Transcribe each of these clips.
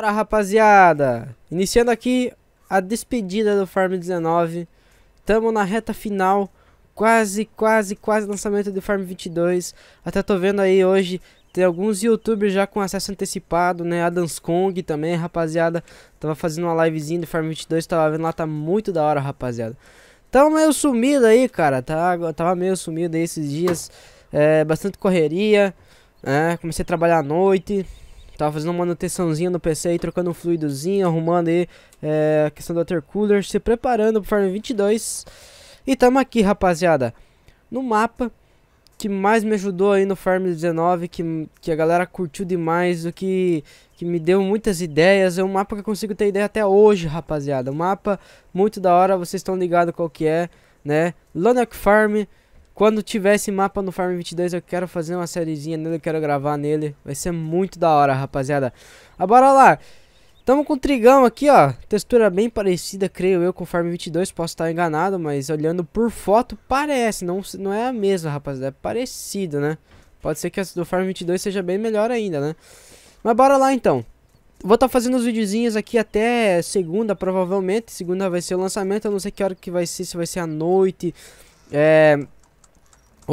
Bora, rapaziada! Iniciando aqui a despedida do Farm 19. Tamo na reta final, quase, quase, quase lançamento do Farm 22. Até tô vendo aí hoje tem alguns youtubers já com acesso antecipado, né? Adams Kong também, rapaziada. Tava fazendo uma livezinha do Farm 22, tava vendo lá, tá muito da hora, rapaziada. Tava meio sumido aí, cara. Tava, tá, tava meio sumido aí esses dias. É, bastante correria. É, comecei a trabalhar à noite. Tava fazendo uma manutençãozinha no PC aí, trocando um fluidozinho, arrumando aí é, a questão do intercooler, se preparando pro Farm 22. E tamo aqui, rapaziada, no mapa que mais me ajudou aí no Farm 19, que, que a galera curtiu demais, o que, que me deu muitas ideias. É um mapa que eu consigo ter ideia até hoje, rapaziada. Um mapa muito da hora, vocês estão ligados qual que é, né? Lonac Farm quando tiver esse mapa no Farm 22, eu quero fazer uma sériezinha nele, eu quero gravar nele. Vai ser muito da hora, rapaziada. Agora lá. Tamo com o Trigão aqui, ó. Textura bem parecida, creio eu, com o Farm 22. Posso estar enganado, mas olhando por foto, parece. Não, não é a mesma, rapaziada. É parecido, né? Pode ser que a do Farm 22 seja bem melhor ainda, né? Mas bora lá, então. Vou estar tá fazendo os videozinhos aqui até segunda, provavelmente. Segunda vai ser o lançamento. Eu não sei que hora que vai ser, se vai ser à noite. É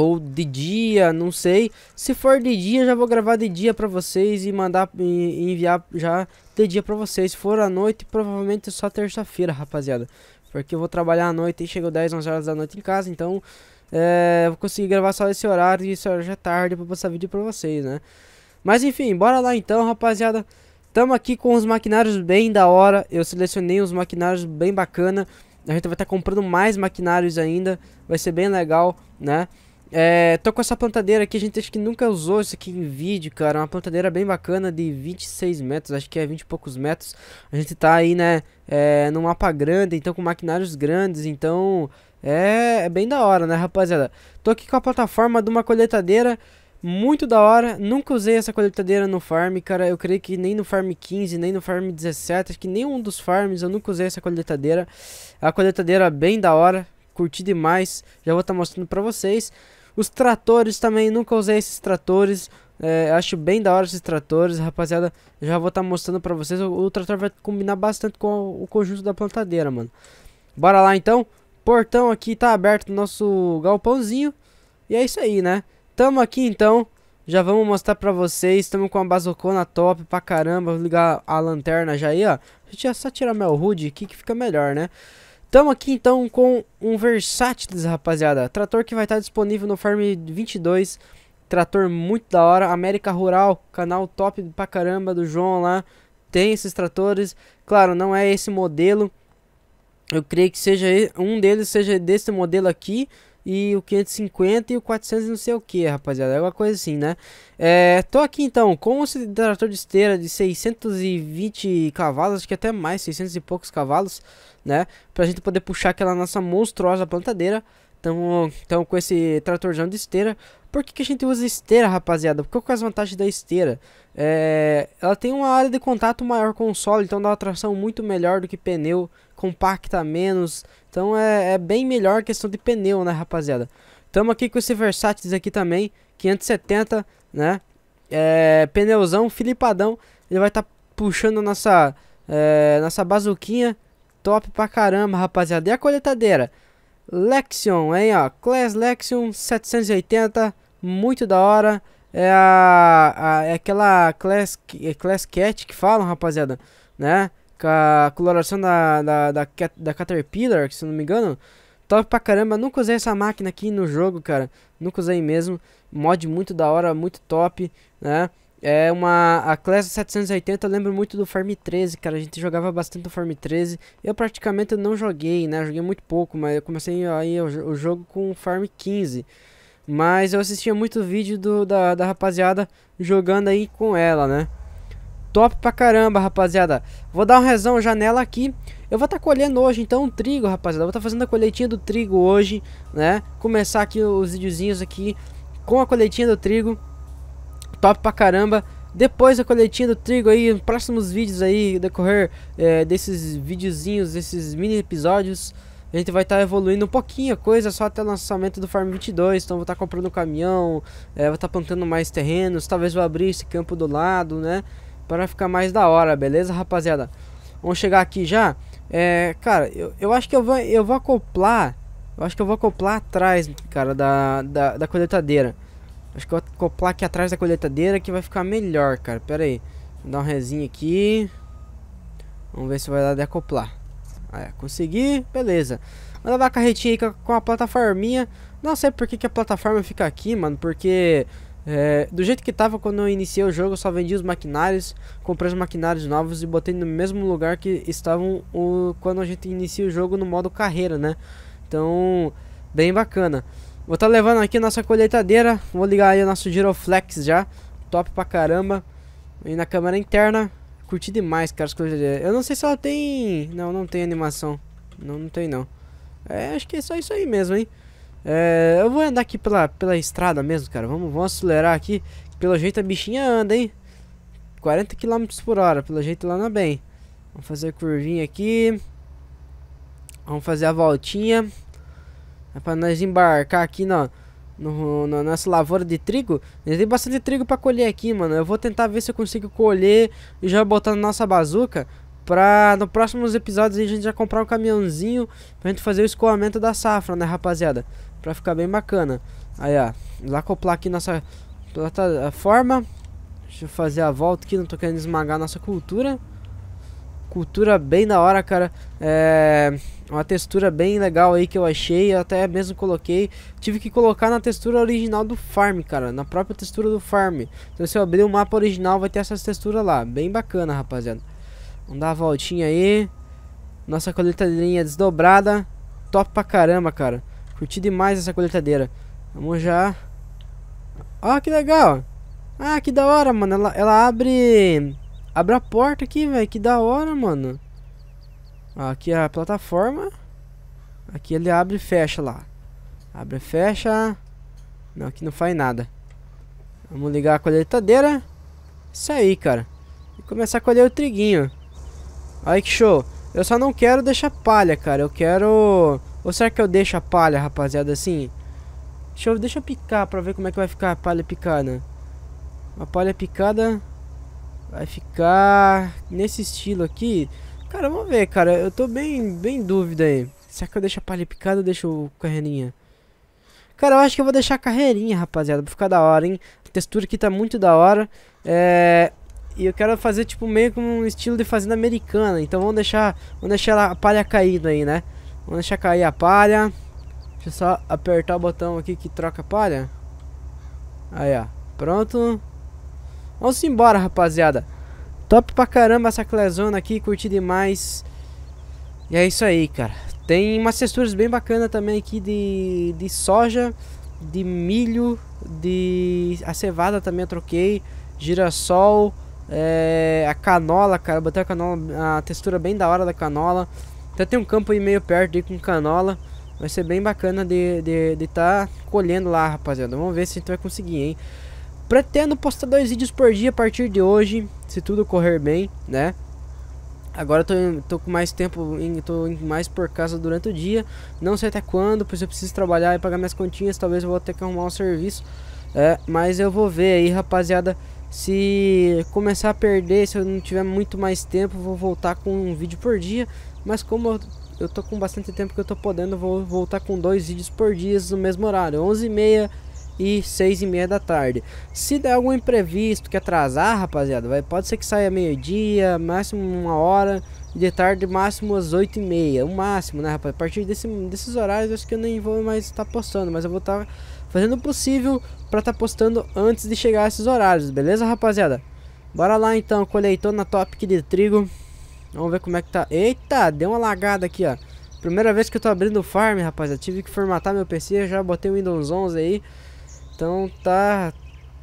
ou de dia, não sei. Se for de dia, já vou gravar de dia para vocês e mandar e enviar já de dia para vocês. Se for à noite, provavelmente é só terça-feira, rapaziada. Porque eu vou trabalhar à noite e chego 10, 11 horas da noite em casa, então é, vou conseguir gravar só esse horário e isso já é tarde para passar vídeo para vocês, né? Mas enfim, bora lá então, rapaziada. Tamo aqui com os maquinários bem da hora. Eu selecionei uns maquinários bem bacana. A gente vai estar tá comprando mais maquinários ainda. Vai ser bem legal, né? É, tô com essa plantadeira aqui, a gente acho que nunca usou isso aqui em vídeo, cara. É uma plantadeira bem bacana de 26 metros, acho que é 20 e poucos metros. A gente tá aí, né, é, num mapa grande, então com maquinários grandes, então é, é bem da hora, né, rapaziada. Tô aqui com a plataforma de uma colheitadeira muito da hora. Nunca usei essa colheitadeira no farm, cara. Eu creio que nem no farm 15, nem no farm 17, acho que nenhum dos farms eu nunca usei essa colheitadeira. É a colheitadeira bem da hora, curti demais. Já vou estar tá mostrando pra vocês. Os tratores também, nunca usei esses tratores. É, acho bem da hora esses tratores, rapaziada. Já vou estar tá mostrando pra vocês. O, o, trator vai combinar bastante com o conjunto da plantadeira, mano. Bora lá então. Portão aqui tá aberto nosso galpãozinho. E é isso aí, né? Tamo aqui então. Já vamos mostrar pra vocês. Tamo com a bazocona top pra caramba. Vou ligar a lanterna já aí, ó. Deixa eu só tirar meu hood aqui que fica melhor, né? Tamo aqui então com um Versatilis, rapaziada. Trator que vai estar disponível no Farm 22. Trator muito da hora. América Rural, canal top pra caramba do João lá. Tem esses tratores. Claro, não é esse modelo. Eu creio que seja um deles seja desse modelo aqui e o 550 e o 400 não sei o que, rapaziada. É uma coisa assim, né? É, tô aqui então com um trator de esteira de 620 cavalos, acho que até mais, 600 e poucos cavalos, né? Pra gente poder puxar aquela nossa monstruosa plantadeira. Então, então com esse tratorzão de esteira. Por que, que a gente usa esteira, rapaziada? o que é as vantagens da esteira? É, ela tem uma área de contato maior com o solo, então dá uma tração muito melhor do que pneu compacta menos. Então é, é bem melhor a questão de pneu, né, rapaziada? Tamo aqui com esse Versátil aqui também, 570, né? É, pneuzão, filipadão. Ele vai estar tá puxando nossa, é, nossa bazuquinha. Top pra caramba, rapaziada. E a coletadeira? Lexion, hein, ó. Class Lexion 780. Muito da hora. É a, a é aquela Class, é class Cat que falam, rapaziada, né? com a coloração da, da, da, da Caterpillar, se não me engano. Top pra caramba, nunca usei essa máquina aqui no jogo, cara. Nunca usei mesmo. Mod muito da hora, muito top, né? É uma. A Class 780 eu lembro muito do Farm 13, cara. A gente jogava bastante o Farm 13. Eu praticamente não joguei, né? Joguei muito pouco, mas eu comecei aí o, o jogo com o Farm 15. Mas eu assistia muito vídeo do, da, da rapaziada jogando aí com ela, né? top pra caramba, rapaziada. Vou dar um rezão já nela aqui. Eu vou estar tá colhendo hoje, então, trigo, rapaziada. Vou estar tá fazendo a colheitinha do trigo hoje, né? Começar aqui os videozinhos aqui com a colheitinha do trigo. Top pra caramba. Depois da colheitinha do trigo aí, próximos vídeos aí, decorrer é, desses videozinhos, desses mini episódios, a gente vai estar tá evoluindo um pouquinho a coisa só até o lançamento do Farm 22. Então vou estar tá comprando um caminhão, é, vou estar tá plantando mais terrenos, talvez vou abrir esse campo do lado, né? para ficar mais da hora, beleza, rapaziada? Vamos chegar aqui já. É, cara, eu, eu acho que eu vou, eu vou acoplar. Eu acho que eu vou acoplar atrás, cara, da, da, da coletadeira. Acho que eu vou acoplar aqui atrás da coletadeira que vai ficar melhor, cara. Pera aí. Dar um resinho aqui. Vamos ver se vai dar de acoplar. Ah, é, consegui. Beleza. Vou levar a carretinha aí com a plataforminha. Não sei por que, que a plataforma fica aqui, mano. Porque é, do jeito que tava quando eu iniciei o jogo, eu só vendi os maquinários, comprei os maquinários novos e botei no mesmo lugar que estavam o, quando a gente inicia o jogo no modo carreira, né? Então, bem bacana. Vou estar tá levando aqui nossa colheitadeira, vou ligar aí o nosso Giroflex já, top pra caramba. E na câmera interna, curti demais, cara, as colheitadeiras. Eu não sei se ela tem... não, não tem animação, não, não tem não. É, acho que é só isso aí mesmo, hein? É, eu vou andar aqui pela, pela estrada mesmo, cara. Vamos, vamos acelerar aqui. Pelo jeito a bichinha anda, hein? 40 km por hora. Pelo jeito ela anda bem. Vamos fazer a curvinha aqui. Vamos fazer a voltinha. É pra nós embarcar aqui na, no, nossa lavoura de trigo. Tem bastante trigo pra colher aqui, mano. Eu vou tentar ver se eu consigo colher e já botar na nossa bazuca. Pra no próximos episódios a gente já comprar um caminhãozinho pra gente fazer o escoamento da safra, né, rapaziada? Pra ficar bem bacana. Aí, ó. acoplar aqui nossa plataforma. Deixa eu fazer a volta aqui. Não tô querendo esmagar nossa cultura. Cultura bem da hora, cara. É uma textura bem legal aí que eu achei, eu até mesmo coloquei, tive que colocar na textura original do farm, cara, na própria textura do farm. Então se eu abrir o mapa original vai ter essas texturas lá, bem bacana, rapaziada. Vamos dar a voltinha aí. Nossa coletadinha desdobrada, top pra caramba, cara. Curti demais essa colheitadeira. Vamos já. Ó, que legal. Ah, que da hora, mano. Ela, ela abre... Abre a porta aqui, velho. Que da hora, mano. Aqui é a plataforma. Aqui ele abre e fecha lá. Abre e fecha. Não, aqui não faz nada. Vamos ligar a colheitadeira. Isso aí, cara. E começar a colher o triguinho. Olha que show. Eu só não quero deixar palha, cara. Eu quero ou será que eu deixo a palha, rapaziada, assim? Deixa eu, deixa eu picar pra ver como é que vai ficar a palha picada. A palha picada vai ficar nesse estilo aqui. Cara, vamos ver, cara. Eu tô bem, bem em dúvida aí. Será que eu deixo a palha picada ou deixo carreirinha? Cara, eu acho que eu vou deixar a carreirinha, rapaziada. Pra ficar da hora, hein? A textura aqui tá muito da hora. É... E eu quero fazer, tipo, meio que um estilo de fazenda americana. Então vamos deixar, vamos deixar a palha caindo aí, né? Vou deixar cair a palha. Deixa eu só apertar o botão aqui que troca a palha. Aí, ó. Pronto. Vamos embora, rapaziada. Top pra caramba essa clezona aqui. Curti demais. E é isso aí, cara. Tem umas texturas bem bacanas também aqui de, de soja, de milho, de... A cevada também eu troquei. Girassol. É, a canola, cara. botei a canola... A textura bem da hora da canola. Então tem um campo aí meio perto aí com canola. Vai ser bem bacana de estar de, de tá colhendo lá, rapaziada. Vamos ver se a gente vai conseguir, hein? Pretendo postar dois vídeos por dia a partir de hoje, se tudo correr bem, né? Agora eu tô, tô com mais tempo, em, tô mais por casa durante o dia. Não sei até quando, pois eu preciso trabalhar e pagar minhas continhas. Talvez eu vou ter que arrumar um serviço. É, mas eu vou ver aí, rapaziada. Se começar a perder, se eu não tiver muito mais tempo, vou voltar com um vídeo por dia. Mas como eu, tô com bastante tempo que eu tô podendo, vou voltar com dois vídeos por dia no mesmo horário, 11h30 e 6h30 da tarde. Se der algum imprevisto que atrasar, rapaziada, vai, pode ser que saia meio-dia, máximo uma hora, de tarde máximo às 8h30, o máximo, né, rapaz? A partir desse, desses horários, acho que eu nem vou mais estar tá postando, mas eu vou estar tá fazendo o possível para estar tá postando antes de chegar esses horários, beleza, rapaziada? Bora lá então, colheitona topic de trigo. Vamos ver como é que tá. Eita, deu uma lagada aqui, ó. Primeira vez que eu tô abrindo o farm, rapaziada. Tive que formatar meu PC, já botei o Windows 11 aí. Então tá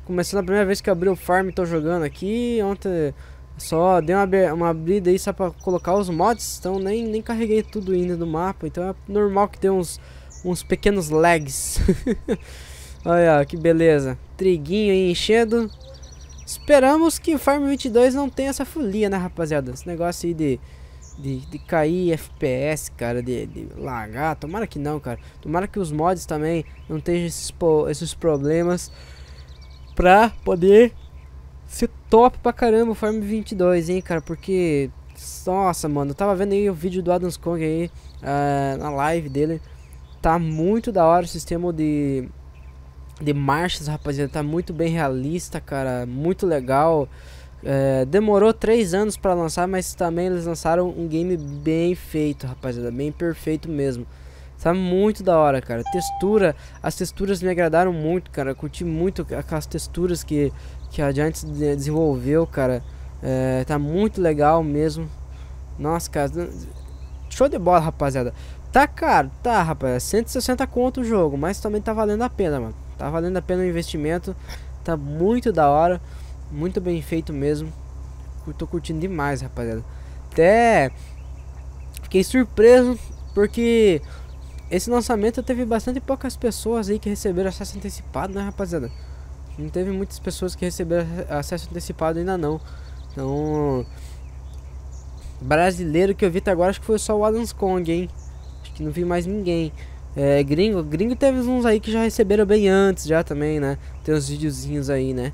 começando a primeira vez que eu abri o farm, tô jogando aqui. Ontem só dei uma, uma abrida aí só pra colocar os mods, então nem, nem carreguei tudo ainda no mapa. Então é normal que dê uns uns pequenos lags. Olha, que beleza. Triguinho aí enchendo. Esperamos que Farm 22 não tenha essa folia, né, rapaziada? Esse negócio aí de, de, de cair FPS, cara, de, de lagar. Tomara que não, cara. Tomara que os mods também não tenham esses, esses problemas pra poder ser top pra caramba o Farm 22, hein, cara. Porque, nossa, mano, eu tava vendo aí o vídeo do Adams Kong aí, uh, na live dele. Tá muito da hora o sistema de, de marchas, rapaziada. Tá muito bem realista, cara. Muito legal. É, demorou três anos para lançar, mas também eles lançaram um game bem feito, rapaziada. Bem perfeito mesmo. Tá muito da hora, cara. Textura, as texturas me agradaram muito, cara. Eu curti muito aquelas texturas que, que a Giants desenvolveu, cara. É, tá muito legal mesmo. Nossa, cara. Show de bola, rapaziada. Tá caro, tá, rapaz. 160 conto o jogo, mas também tá valendo a pena, mano. Tá valendo a pena o investimento. Tá muito da hora. Muito bem feito mesmo. Tô curtindo demais, rapaziada. Até fiquei surpreso porque esse lançamento teve bastante poucas pessoas aí que receberam acesso antecipado, né, rapaziada? Não teve muitas pessoas que receberam acesso antecipado ainda não. Então, brasileiro que eu vi até agora acho que foi só o Adams Kong, hein? que não vi mais ninguém. É, gringo, gringo teve uns aí que já receberam bem antes, já também, né? Tem uns videozinhos aí, né?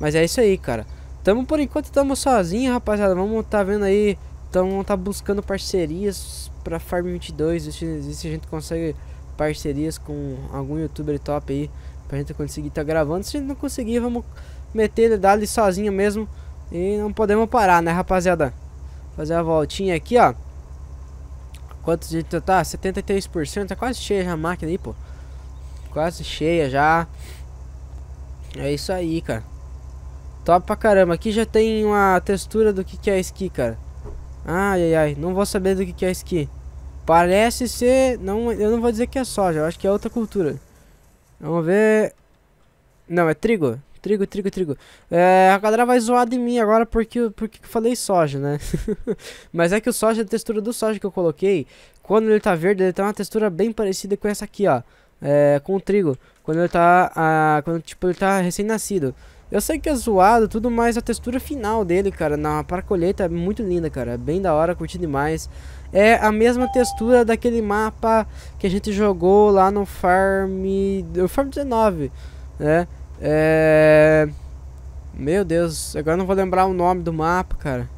Mas é isso aí, cara. Tamo por enquanto, tamo sozinho, rapaziada. Vamos tá vendo aí. Tamo tá buscando parcerias pra Farm 22. Ver se, a gente consegue parcerias com algum youtuber top aí. Pra gente conseguir tá gravando. Se a gente não conseguir, vamos meter, dar ali sozinho mesmo. E não podemos parar, né, rapaziada? Fazer a voltinha aqui, ó. Quantos de tá? 73%. Tá, tá quase cheia já a máquina aí, pô. Quase cheia já. É isso aí, cara. Top pra caramba. Aqui já tem uma textura do que, que é ski, cara. Ai, ai, ai. Não vou saber do que, que é ski. Parece ser... Não, eu não vou dizer que é soja. Eu acho que é outra cultura. Vamos ver... Não, é trigo. Trigo, trigo, trigo. É, a galera vai zoar de mim agora porque, porque eu falei soja, né? Mas é que o soja, a textura do soja que eu coloquei, quando ele tá verde, ele tem tá uma textura bem parecida com essa aqui, ó. É, com o trigo. Quando ele tá, ah, quando, tipo, ele tá recém-nascido. Eu sei que é zoado tudo, mas a textura final dele, cara, na para colheita é muito linda, cara. É bem da hora, curti demais. É a mesma textura daquele mapa que a gente jogou lá no Farm... Farm 19, né? É... Meu Deus, agora não vou lembrar o nome do mapa, cara.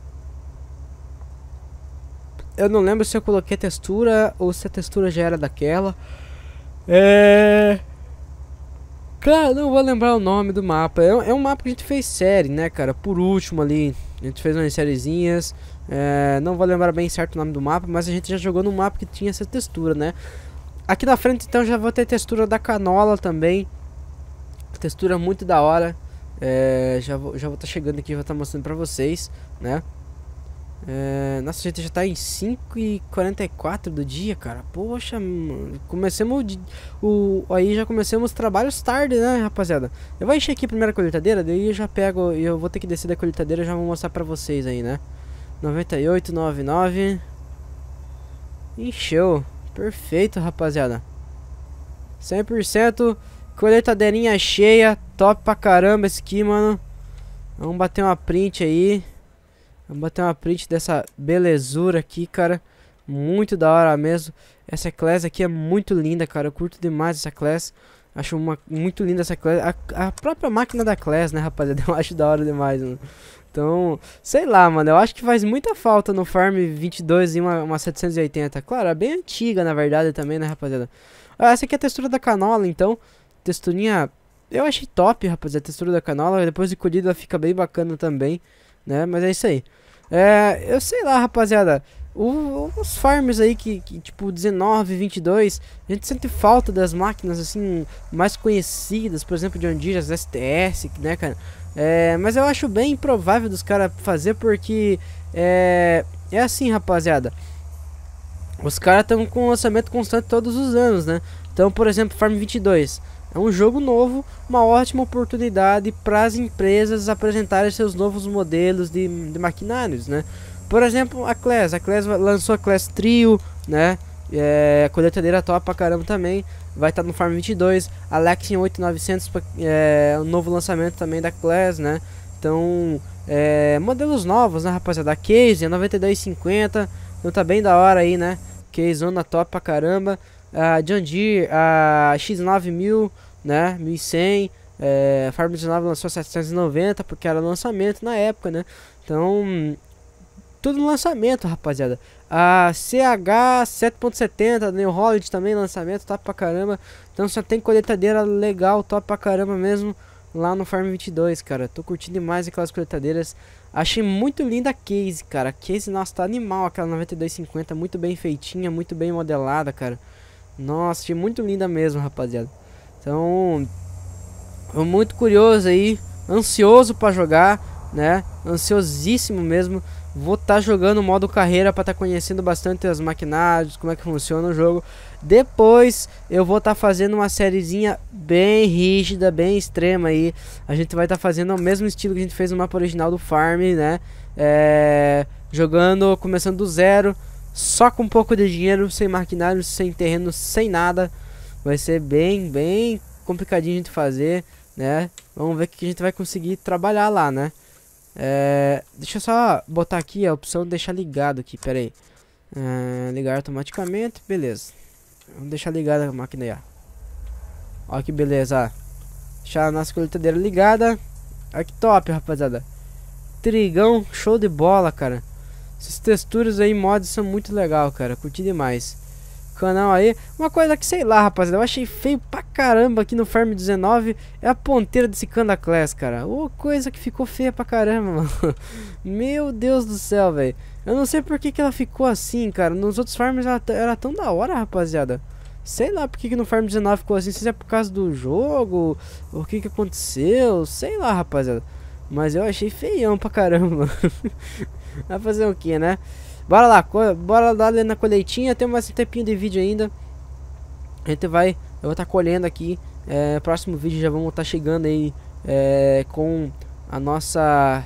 Eu não lembro se eu coloquei textura ou se a textura já era daquela. É... Cara, não vou lembrar o nome do mapa. É, é um mapa que a gente fez série, né, cara? Por último ali, a gente fez umas sériezinhas. É, não vou lembrar bem certo o nome do mapa, mas a gente já jogou no mapa que tinha essa textura, né? Aqui na frente, então, já vou ter textura da canola também. Textura é muito da hora. É, já vou estar tá chegando aqui, já estar tá mostrando pra vocês, né? É, nossa, gente já tá em 5 e 44 do dia, cara. Poxa, começamos o, aí já começamos trabalhos tarde, né, rapaziada? Eu vou encher aqui a primeira colheitadeira, daí eu já pego, eu vou ter que descer da colheitadeira, já vou mostrar pra vocês aí, né? 98, 99. Encheu. Perfeito, rapaziada. 100% Colheitadeirinha cheia, top pra caramba esse aqui, mano. Vamos bater uma print aí. Vamos bater uma print dessa belezura aqui, cara. Muito da hora mesmo. Essa class aqui é muito linda, cara. Eu curto demais essa class. Acho uma, muito linda essa class. A, a própria máquina da class, né, rapaziada? Eu acho da hora demais, mano. Então, sei lá, mano. Eu acho que faz muita falta no Farm 22 e uma, uma 780. Claro, é bem antiga, na verdade, também, né, rapaziada? Ah, essa aqui é a textura da canola, então texturinha, eu achei top, rapaziada a textura da canola. Depois de colhida ela fica bem bacana também, né? Mas é isso aí. É, eu sei lá, rapaziada. O, os farms aí que, que, tipo 19, 22, a gente sente falta das máquinas assim mais conhecidas, por exemplo, de Andiras as STS, né, cara? É, mas eu acho bem improvável dos caras fazer porque é, é assim, rapaziada. Os caras estão com lançamento constante todos os anos, né? Então, por exemplo, Farm 22. É um jogo novo, uma ótima oportunidade para as empresas apresentarem seus novos modelos de, de maquinários, né? Por exemplo, a Class. A Class lançou a Class Trio, né? É, a top pra caramba também. Vai estar tá no Farm 22. A Lexin 8900 é um novo lançamento também da Class, né? Então, é, modelos novos, né, rapaziada? A Case, a 9250. Então tá bem da hora aí, né? Case zona top pra caramba a John Deere a X9000, né, 1100, é, a Farm 19 lançou 790 porque era lançamento na época, né? Então, tudo lançamento, rapaziada. A CH 7.70, New Holland também lançamento, top pra caramba. Então só tem coletadeira legal, top pra caramba mesmo lá no Farm 22, cara. Tô curtindo demais aquelas coletadeiras. Achei muito linda a case, cara. A case, nossa, tá animal aquela 9250, muito bem feitinha, muito bem modelada, cara. Nossa, achei muito linda mesmo, rapaziada. Então, muito curioso aí, ansioso para jogar, né? Ansiosíssimo mesmo. Vou estar tá jogando o modo carreira para estar tá conhecendo bastante as maquinários, como é que funciona o jogo. Depois eu vou estar tá fazendo uma sériezinha bem rígida, bem extrema aí. A gente vai estar tá fazendo o mesmo estilo que a gente fez no mapa original do Farm, né? É... Jogando, começando do zero, só com um pouco de dinheiro, sem maquinário, sem terreno, sem nada. Vai ser bem, bem complicadinho de fazer, né? Vamos ver o que a gente vai conseguir trabalhar lá, né? É, deixa eu só botar aqui a opção de deixar ligado aqui, pera aí. É, ligar automaticamente, beleza. Vamos deixar ligada a máquina aí, ó. Ó que beleza, Deixar a nossa colheitadeira ligada. Olha que top, rapaziada. Trigão, show de bola, cara. Essas texturas aí, mods são muito legal, cara. Curti demais. Canal aí. Uma coisa que sei lá, rapaziada. Eu achei feio pra caramba aqui no Farm 19. É a ponteira desse Kanda cara. Ô, coisa que ficou feia pra caramba, mano. Meu Deus do céu, velho. Eu não sei por que, que ela ficou assim, cara. Nos outros farms ela era tão da hora, rapaziada. Sei lá por que, que no Farm 19 ficou assim. Se é por causa do jogo, o que que aconteceu. Sei lá, rapaziada. Mas eu achei feião pra caramba. Vai fazer o que, né? Bora lá, bora lá na colheitinha. Tem mais um tempinho de vídeo ainda. A gente vai, eu vou estar tá colhendo aqui. É, próximo vídeo já vamos estar tá chegando aí é, com a nossa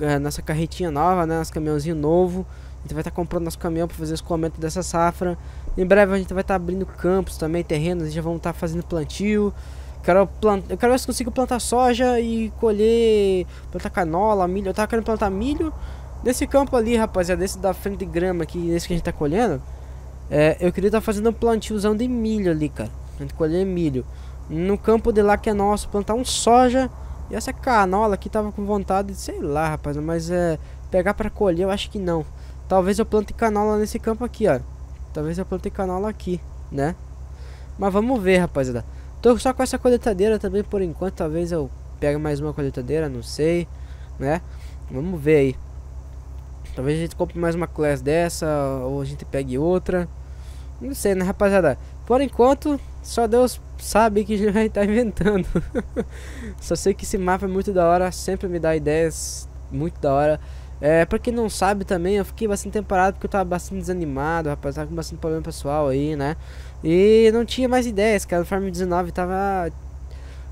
é, nossa carretinha nova, né? Nosso caminhãozinho novo. A gente vai estar tá comprando nosso caminhão para fazer o escoamento dessa safra. Em breve a gente vai estar tá abrindo campos também, terrenos. Já vamos estar tá fazendo plantio. Quero plant... Eu quero ver se consigo plantar soja e colher, plantar canola, milho. Eu tava querendo plantar milho, Nesse campo ali, rapaziada, esse da frente de grama aqui, nesse que a gente tá colhendo, é, eu queria estar tá fazendo um plantiozão de milho ali, cara. A gente colher milho. No campo de lá que é nosso, plantar um soja. E essa canola aqui tava com vontade de, sei lá, rapaz, mas é... Pegar pra colher, eu acho que não. Talvez eu plante canola nesse campo aqui, ó. Talvez eu plante canola aqui, né? Mas vamos ver, rapaziada. Tô só com essa coletadeira também por enquanto. Talvez eu pegue mais uma coletadeira, não sei, né? Vamos ver aí. Talvez a gente compre mais uma class dessa, ou a gente pegue outra. Não sei, né, rapaziada? Por enquanto, só Deus sabe que a gente vai estar inventando. só sei que esse mapa é muito da hora, sempre me dá ideias muito da hora. É, pra quem não sabe também, eu fiquei bastante temporada porque eu tava bastante desanimado, rapaz, tava com bastante problema pessoal aí, né? E não tinha mais ideias, cara, no Farm 19 tava...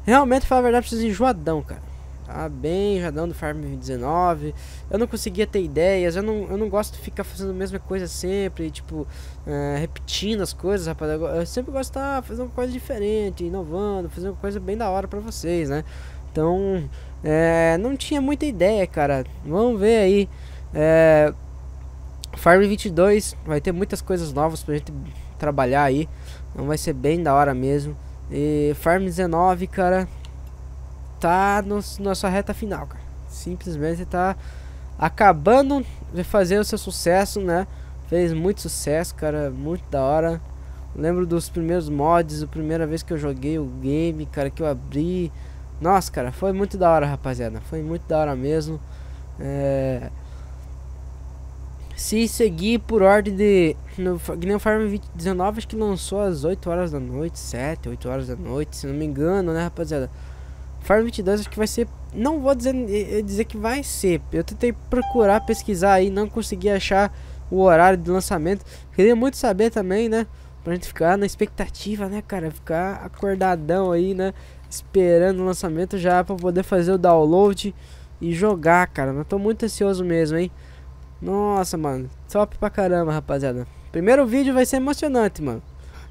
Realmente, pra falar a verdade, preciso enjoadão, cara há tá bem, já dando farm 19. Eu não conseguia ter ideias, eu não, eu não gosto de ficar fazendo a mesma coisa sempre, tipo, é, repetindo as coisas, rapaz. Eu sempre gosto de estar tá fazendo uma coisa diferente, inovando, fazendo uma coisa bem da hora pra vocês, né? Então, é, não tinha muita ideia, cara. Vamos ver aí. É, farm 22 vai ter muitas coisas novas pra gente trabalhar aí. Então vai ser bem da hora mesmo. E Farm 19, cara, tá no, na sua reta final, cara. Simplesmente tá acabando de fazer o seu sucesso, né? Fez muito sucesso, cara, muito da hora. Lembro dos primeiros mods, a primeira vez que eu joguei o game, cara, que eu abri. Nossa, cara, foi muito da hora, rapaziada. Foi muito da hora mesmo. É... Se seguir por ordem de. No Guinan Farm 19, acho que lançou às 8 horas da noite, 7, 8 horas da noite, se não me engano, né, rapaziada? Far 22 acho que vai ser. Não vou dizer, eh, eh, dizer que vai ser. Eu tentei procurar, pesquisar aí, não consegui achar o horário de lançamento. Queria muito saber também, né? Pra gente ficar na expectativa, né, cara? Ficar acordadão aí, né? Esperando o lançamento já pra poder fazer o download e jogar, cara. Não tô muito ansioso mesmo, hein? Nossa, mano. Top pra caramba, rapaziada. Primeiro vídeo vai ser emocionante, mano.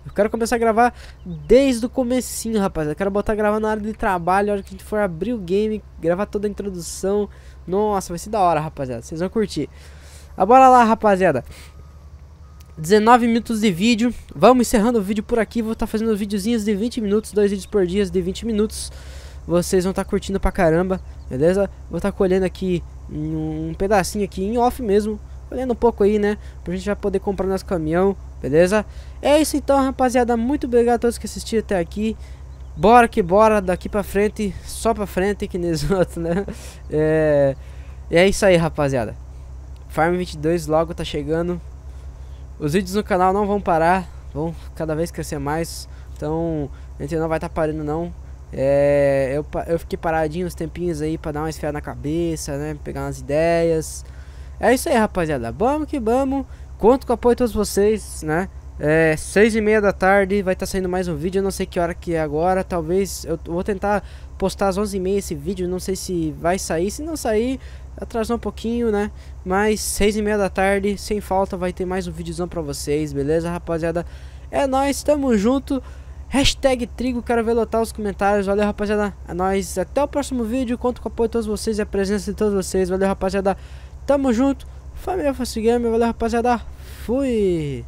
Eu quero começar a gravar desde o comecinho, rapaz. Eu quero botar gravar na área de trabalho, na hora que a gente for abrir o game, gravar toda a introdução. Nossa, vai ser da hora, rapaziada. Vocês vão curtir. Ah, bora lá, rapaziada. 19 minutos de vídeo. Vamos encerrando o vídeo por aqui. Vou estar tá fazendo videozinhos de 20 minutos, dois vídeos por dia de 20 minutos. Vocês vão estar tá curtindo pra caramba, beleza? Vou estar tá colhendo aqui um pedacinho aqui em off mesmo. Olhando um pouco aí, né? Pra gente já poder comprar nosso caminhão, beleza? É isso então, rapaziada. Muito obrigado a todos que assistiram até aqui. Bora que bora, daqui pra frente, só pra frente, que nem os outros, né? É, é isso aí, rapaziada. Farm 22 logo tá chegando. Os vídeos no canal não vão parar, vão cada vez crescer mais. Então, a gente não vai estar tá parando não. É, eu, eu fiquei paradinho uns tempinhos aí pra dar uma esfera na cabeça, né? Pegar umas ideias. É isso aí, rapaziada. Vamos que vamos. Conto com o apoio de todos vocês, né? É, seis e meia da tarde vai estar tá saindo mais um vídeo, eu não sei que hora que é agora, talvez eu vou tentar postar às onze e meia esse vídeo, não sei se vai sair, se não sair atrasou um pouquinho, né? Mas seis e meia da tarde, sem falta, vai ter mais um videozão pra vocês, beleza rapaziada? É nóis, tamo junto, hashtag trigo, quero ver lotar os comentários, valeu rapaziada, é nóis, até o próximo vídeo, conto com o apoio de todos vocês e a presença de todos vocês, valeu rapaziada, tamo junto, família Fácil Gamer, valeu rapaziada, fui!